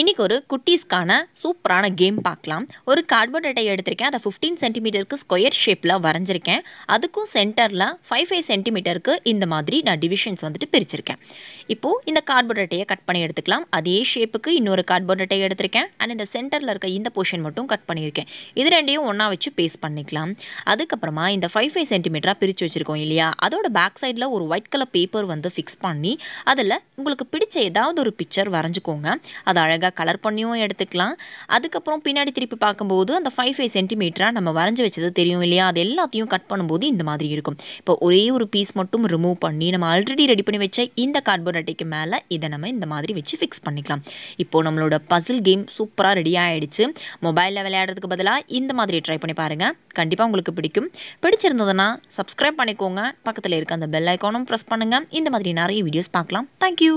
இன்றைக்கி ஒரு குட்டீஸ்க்கான சூப்பரான கேம் பார்க்கலாம் ஒரு கார்ட்போர்ட் அட்டை எடுத்திருக்கேன் அதை ஃபிஃப்டீன் சென்டிமீட்டருக்கு ஸ்கொயர் ஷேப்பில் வரைஞ்சிருக்கேன் அதுக்கும் சென்டரில் ஃபைவ் ஃபைவ் சென்டிமீட்டருக்கு இந்த மாதிரி நான் டிவிஷன்ஸ் வந்துட்டு பிரிச்சிருக்கேன் இப்போது இந்த கார்ட்போர்ட் அட்டையை கட் பண்ணி எடுத்துக்கலாம் அதே ஷேப்புக்கு இன்னொரு கார்ட்போர்ட் அட்டையை எடுத்திருக்கேன் அண்ட் இந்த சென்டரில் இருக்க இந்த போர்ஷன் மட்டும் கட் பண்ணியிருக்கேன் இது ரெண்டையும் ஒன்றா வச்சு பேஸ்ட் பண்ணிக்கலாம் அதுக்கப்புறமா இந்த ஃபைவ் ஃபைவ் சென்டிமீட்டராக பிரித்து வச்சுருக்கோம் இல்லையா அதோட பேக் சைடில் ஒரு ஒயிட் கலர் பேப்பர் வந்து ஃபிக்ஸ் பண்ணி அதில் உங்களுக்கு பிடிச்ச ஏதாவது ஒரு பிக்சர் வரைஞ்சிக்கோங்க அது அழகாக அழகாக கலர் பண்ணியும் எடுத்துக்கலாம் அதுக்கப்புறம் பின்னாடி திருப்பி பார்க்கும்போது அந்த ஃபைவ் ஃபைவ் சென்டிமீட்டராக நம்ம வரைஞ்சி வச்சது தெரியும் இல்லையா அது எல்லாத்தையும் கட் பண்ணும்போது இந்த மாதிரி இருக்கும் இப்போ ஒரே ஒரு பீஸ் மட்டும் ரிமூவ் பண்ணி நம்ம ஆல்ரெடி ரெடி பண்ணி வச்ச இந்த கார்ட்போர்ட் அட்டைக்கு மேலே இதை நம்ம இந்த மாதிரி வச்சு ஃபிக்ஸ் பண்ணிக்கலாம் இப்போது நம்மளோட பசில் கேம் சூப்பராக ரெடி ஆகிடுச்சு மொபைலில் விளையாடுறதுக்கு பதிலாக இந்த மாதிரி ட்ரை பண்ணி பாருங்கள் கண்டிப்பாக உங்களுக்கு பிடிக்கும் பிடிச்சிருந்ததுன்னா சப்ஸ்கிரைப் பண்ணிக்கோங்க பக்கத்தில் இருக்க அந்த பெல் ஐக்கானும் ப்ரெஸ் பண்ணுங்கள் இந்த மாதிரி நிறைய வீடியோஸ் பார்க்கலாம் தேங்க்யூ